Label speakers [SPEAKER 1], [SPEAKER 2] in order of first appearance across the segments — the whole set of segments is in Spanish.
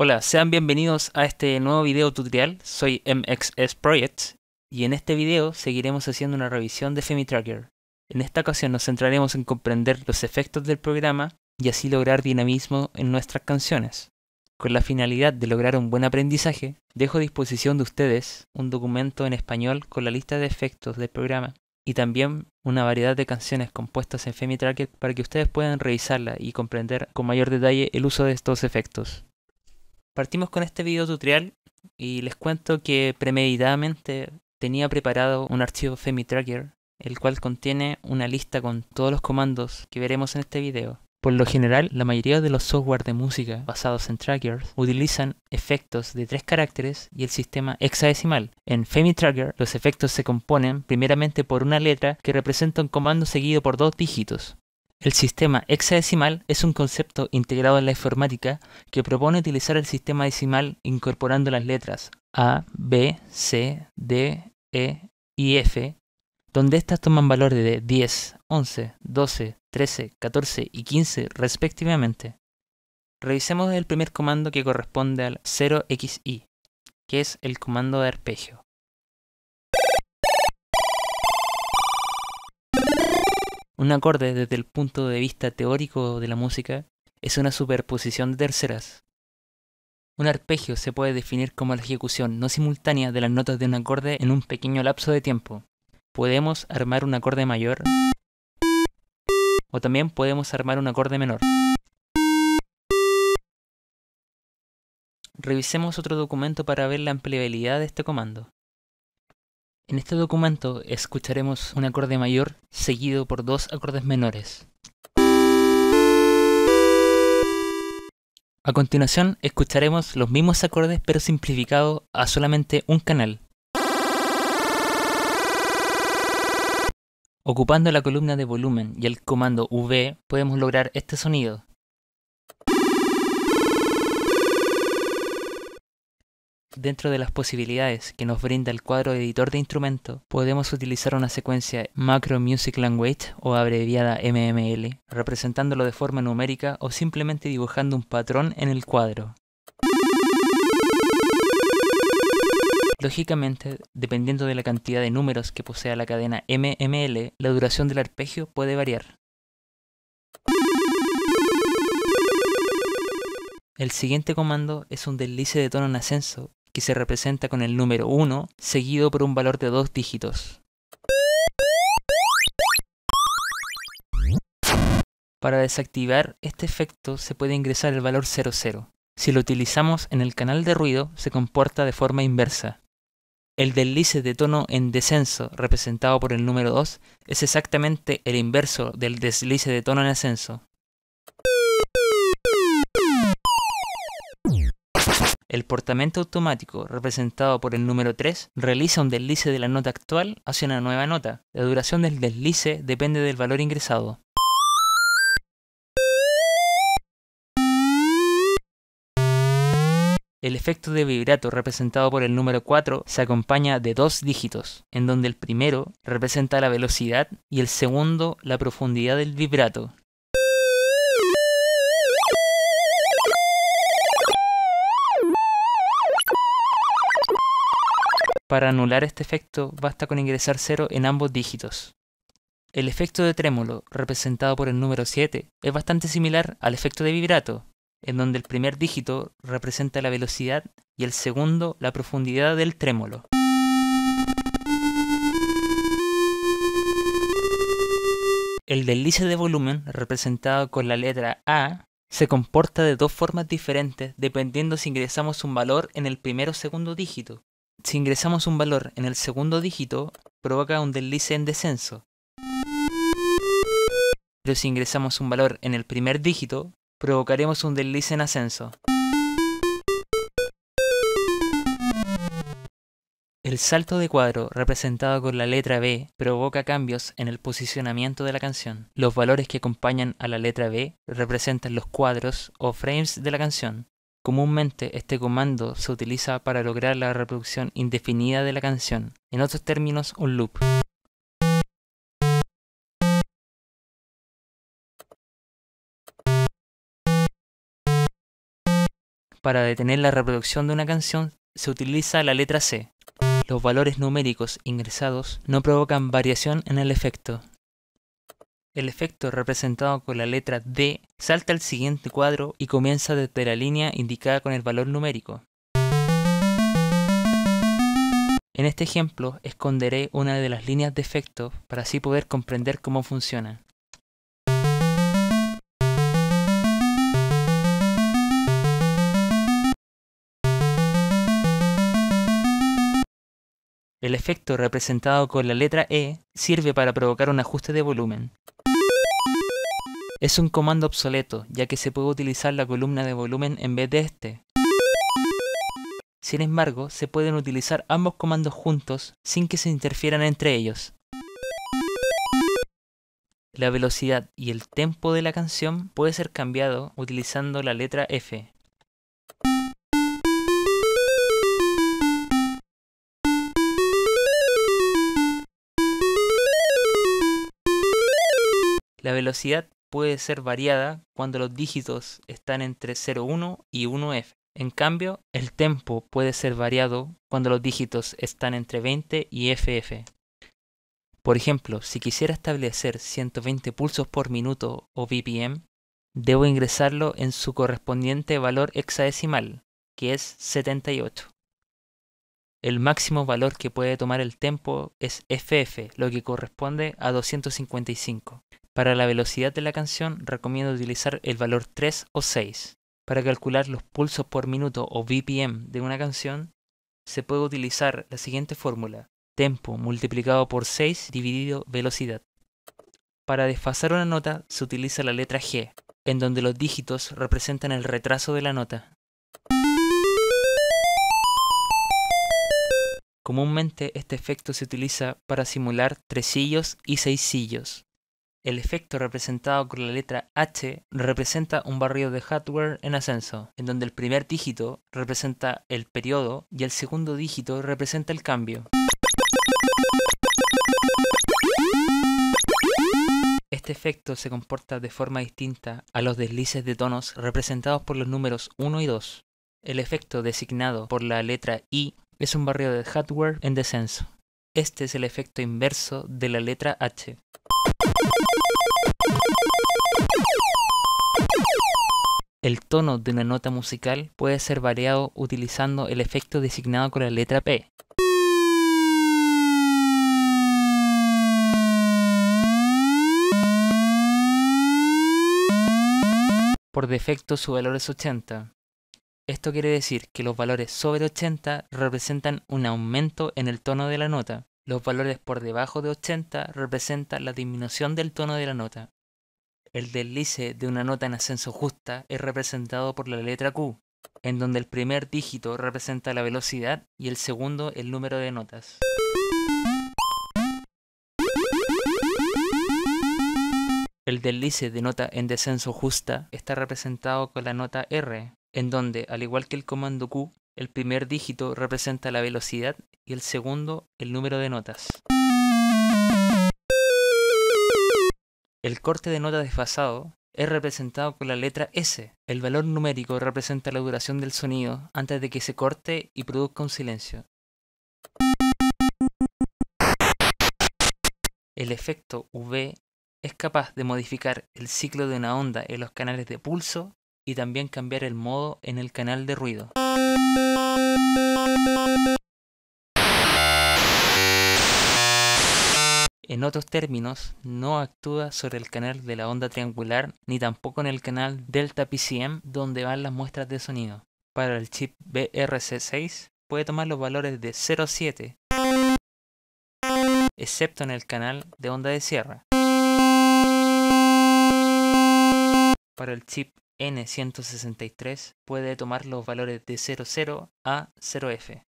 [SPEAKER 1] Hola, sean bienvenidos a este nuevo video tutorial. Soy MXS Project y en este video seguiremos haciendo una revisión de FemiTracker. En esta ocasión nos centraremos en comprender los efectos del programa y así lograr dinamismo en nuestras canciones. Con la finalidad de lograr un buen aprendizaje, dejo a disposición de ustedes un documento en español con la lista de efectos del programa y también una variedad de canciones compuestas en FemiTracker para que ustedes puedan revisarla y comprender con mayor detalle el uso de estos efectos. Partimos con este video tutorial y les cuento que premeditadamente tenía preparado un archivo Femitracker el cual contiene una lista con todos los comandos que veremos en este video. Por lo general, la mayoría de los software de música basados en trackers utilizan efectos de tres caracteres y el sistema hexadecimal. En Femitracker, los efectos se componen primeramente por una letra que representa un comando seguido por dos dígitos. El sistema hexadecimal es un concepto integrado en la informática que propone utilizar el sistema decimal incorporando las letras A, B, C, D, E y F, donde estas toman valores de 10, 11, 12, 13, 14 y 15 respectivamente. Revisemos el primer comando que corresponde al 0xi, que es el comando de arpegio. Un acorde desde el punto de vista teórico de la música es una superposición de terceras. Un arpegio se puede definir como la ejecución no simultánea de las notas de un acorde en un pequeño lapso de tiempo. Podemos armar un acorde mayor o también podemos armar un acorde menor. Revisemos otro documento para ver la ampliabilidad de este comando. En este documento escucharemos un acorde mayor seguido por dos acordes menores. A continuación escucharemos los mismos acordes pero simplificados a solamente un canal, Ocupando la columna de volumen y el comando V podemos lograr este sonido. dentro de las posibilidades que nos brinda el cuadro editor de instrumento, podemos utilizar una secuencia Macro Music Language o abreviada MML, representándolo de forma numérica o simplemente dibujando un patrón en el cuadro. Lógicamente, dependiendo de la cantidad de números que posea la cadena MML, la duración del arpegio puede variar. El siguiente comando es un deslice de tono en ascenso que se representa con el número 1 seguido por un valor de dos dígitos. Para desactivar este efecto se puede ingresar el valor 00. Si lo utilizamos en el canal de ruido se comporta de forma inversa. El deslice de tono en descenso representado por el número 2 es exactamente el inverso del deslice de tono en ascenso. El portamento automático, representado por el número 3, realiza un deslice de la nota actual hacia una nueva nota. La duración del deslice depende del valor ingresado. El efecto de vibrato representado por el número 4 se acompaña de dos dígitos, en donde el primero representa la velocidad y el segundo la profundidad del vibrato. Para anular este efecto basta con ingresar 0 en ambos dígitos. El efecto de trémolo, representado por el número 7, es bastante similar al efecto de vibrato, en donde el primer dígito representa la velocidad y el segundo la profundidad del trémolo. El deslice de volumen, representado con la letra A, se comporta de dos formas diferentes dependiendo si ingresamos un valor en el primero o segundo dígito si ingresamos un valor en el segundo dígito, provoca un deslice en descenso. Pero si ingresamos un valor en el primer dígito, provocaremos un deslice en ascenso. El salto de cuadro representado con la letra B provoca cambios en el posicionamiento de la canción. Los valores que acompañan a la letra B representan los cuadros o frames de la canción. Comúnmente este comando se utiliza para lograr la reproducción indefinida de la canción, en otros términos un loop. Para detener la reproducción de una canción se utiliza la letra C. Los valores numéricos ingresados no provocan variación en el efecto, el efecto representado con la letra D salta al siguiente cuadro y comienza desde la línea indicada con el valor numérico. En este ejemplo esconderé una de las líneas de efecto para así poder comprender cómo funciona. El efecto representado con la letra E sirve para provocar un ajuste de volumen. Es un comando obsoleto, ya que se puede utilizar la columna de volumen en vez de este. Sin embargo, se pueden utilizar ambos comandos juntos sin que se interfieran entre ellos. La velocidad y el tempo de la canción puede ser cambiado utilizando la letra F, La velocidad puede ser variada cuando los dígitos están entre 01 y 1F. En cambio, el tempo puede ser variado cuando los dígitos están entre 20 y FF. Por ejemplo, si quisiera establecer 120 pulsos por minuto o BPM, debo ingresarlo en su correspondiente valor hexadecimal, que es 78 el máximo valor que puede tomar el tempo es FF, lo que corresponde a 255. Para la velocidad de la canción recomiendo utilizar el valor 3 o 6. Para calcular los pulsos por minuto o BPM de una canción, se puede utilizar la siguiente fórmula, tempo multiplicado por 6 dividido velocidad. Para desfasar una nota se utiliza la letra G, en donde los dígitos representan el retraso de la nota. Comúnmente este efecto se utiliza para simular tresillos y seisillos. El efecto representado con la letra H representa un barrido de hardware en ascenso, en donde el primer dígito representa el periodo y el segundo dígito representa el cambio. Este efecto se comporta de forma distinta a los deslices de tonos representados por los números 1 y 2. El efecto designado por la letra I es un barrio de hardware en descenso. Este es el efecto inverso de la letra H. El tono de una nota musical puede ser variado utilizando el efecto designado con la letra P. Por defecto su valor es 80, esto quiere decir que los valores sobre 80 representan un aumento en el tono de la nota. Los valores por debajo de 80 representan la disminución del tono de la nota. El deslice de una nota en ascenso justa es representado por la letra Q, en donde el primer dígito representa la velocidad y el segundo el número de notas. El deslice de nota en descenso justa está representado con la nota R, en donde, al igual que el comando Q, el primer dígito representa la velocidad y el segundo el número de notas. El corte de nota desfasado es representado con la letra S. El valor numérico representa la duración del sonido antes de que se corte y produzca un silencio. El efecto V es capaz de modificar el ciclo de una onda en los canales de pulso y también cambiar el modo en el canal de ruido. En otros términos, no actúa sobre el canal de la onda triangular ni tampoco en el canal delta PCM donde van las muestras de sonido. Para el chip BRC6 puede tomar los valores de 0,7 excepto en el canal de onda de sierra. Para el chip N163 puede tomar los valores de 00 a 0F.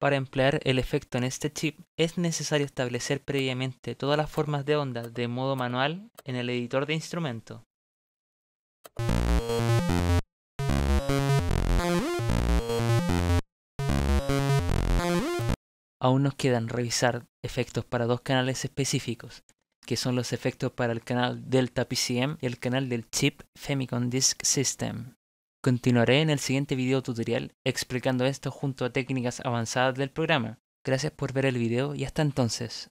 [SPEAKER 1] Para emplear el efecto en este chip es necesario establecer previamente todas las formas de onda de modo manual en el editor de instrumento. Aún nos quedan revisar efectos para dos canales específicos, que son los efectos para el canal Delta PCM y el canal del chip Femicon Disk System. Continuaré en el siguiente video tutorial explicando esto junto a técnicas avanzadas del programa. Gracias por ver el video y hasta entonces.